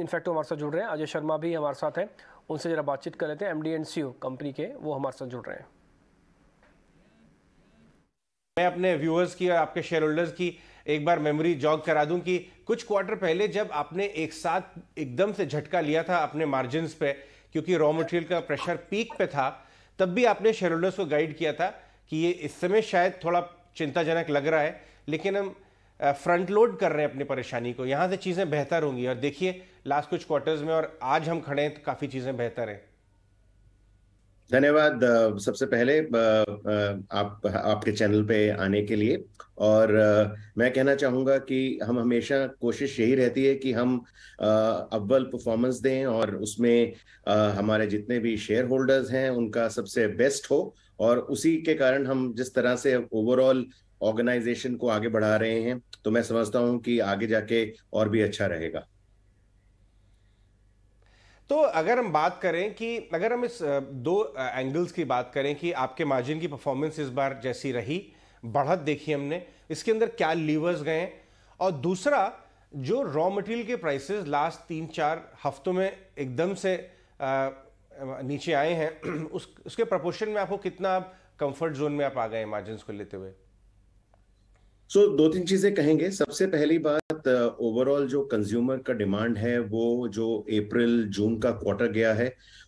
in fact वो हमारे साथ जुड़ रहे हैं अजय शर्मा भी हमारे साथ हैं उनसे ज़रा बातचीत कर लेते हैं M D N C O company के वो हमारे साथ जुड़ रहे हैं मैं अपने व्यूअर्स की और आपके शेयर होल्डर्स की एक बार मेमोरी जॉग करा दूं कि कुछ क्वार्टर पहले जब आपने एक साथ एकदम से झटका लिया था अपने मार्जिन पे क्योंकि रॉ मटेरियल का प्रेशर पीक पे था तब भी आपने शेयर होल्डर्स को गाइड किया था कि ये इस समय शायद थोड़ा चिंताजनक लग रहा है लेकिन हम फ्रंट लोड कर रहे हैं अपनी परेशानी को यहाँ से चीज़ें बेहतर होंगी और देखिए लास्ट कुछ क्वार्टर्स में और आज हम खड़े हैं तो काफ़ी चीज़ें बेहतर हैं धन्यवाद सबसे पहले आप आपके चैनल पे आने के लिए और मैं कहना चाहूँगा कि हम हमेशा कोशिश यही रहती है कि हम अव्वल परफॉर्मेंस दें और उसमें हमारे जितने भी शेयर होल्डर्स हैं उनका सबसे बेस्ट हो और उसी के कारण हम जिस तरह से ओवरऑल ऑर्गेनाइजेशन को आगे बढ़ा रहे हैं तो मैं समझता हूं कि आगे जाके और भी अच्छा रहेगा तो अगर हम बात करें कि अगर हम इस दो एंगल्स की बात करें कि आपके मार्जिन की परफॉर्मेंस इस बार जैसी रही बढ़त देखी हमने इसके अंदर क्या लीवर्स गए और दूसरा जो रॉ मटेरियल के प्राइसेस लास्ट तीन चार हफ्तों में एकदम से नीचे आए हैं उस उसके प्रपोर्शन में आपको कितना कंफर्ट जोन में आप आ गए मार्जिन को लेते हुए सो so, दो तीन चीजें कहेंगे सबसे पहली बात ओवरऑल uh, जो कंज्यूमर का डिमांड है वो जो अप्रैल जून का क्वार्टर गया है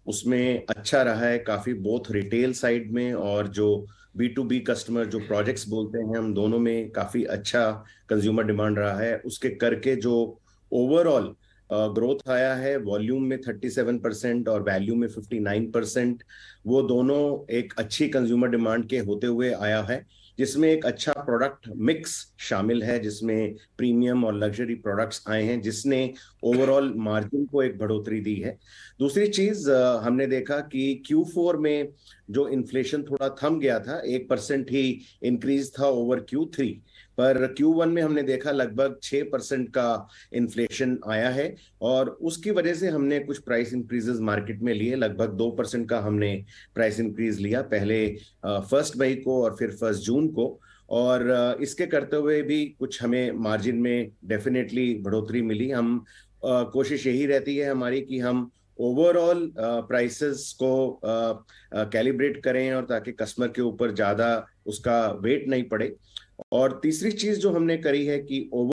उसमें अच्छा रहा है काफी बोथ रिटेल साइड में और जो बी टू बी कस्टमर जो प्रोजेक्ट्स बोलते हैं हम दोनों में काफी अच्छा कंज्यूमर डिमांड रहा है उसके करके जो ओवरऑल ग्रोथ आया है वॉल्यूम में 37 परसेंट और वैल्यू में 59 परसेंट वो दोनों एक अच्छी कंज्यूमर डिमांड के होते हुए आया है जिसमें एक अच्छा प्रोडक्ट मिक्स शामिल है जिसमें प्रीमियम और लग्जरी प्रोडक्ट्स आए हैं जिसने ओवरऑल मार्जिन को एक बढ़ोतरी दी है दूसरी चीज हमने देखा कि Q4 में जो इन्फ्लेशन थोड़ा थम गया था एक परसेंट ही इंक्रीज था ओवर Q3 पर क्यू वन में हमने देखा लगभग छह परसेंट का इन्फ्लेशन आया है और उसकी वजह से हमने कुछ प्राइस इंक्रीजेस मार्केट में लिए लगभग दो परसेंट का हमने प्राइस इंक्रीज लिया पहले फर्स्ट मई को और फिर फर्स्ट जून को और इसके करते हुए भी कुछ हमें मार्जिन में डेफिनेटली बढ़ोतरी मिली हम आ, कोशिश यही रहती है हमारी कि हम ओवरऑल प्राइसेस को कैलिब्रेट करें और ताकि कस्टमर के ऊपर ज़्यादा उसका वेट नहीं पड़े और तीसरी चीज जो हमने करी है कि ओवर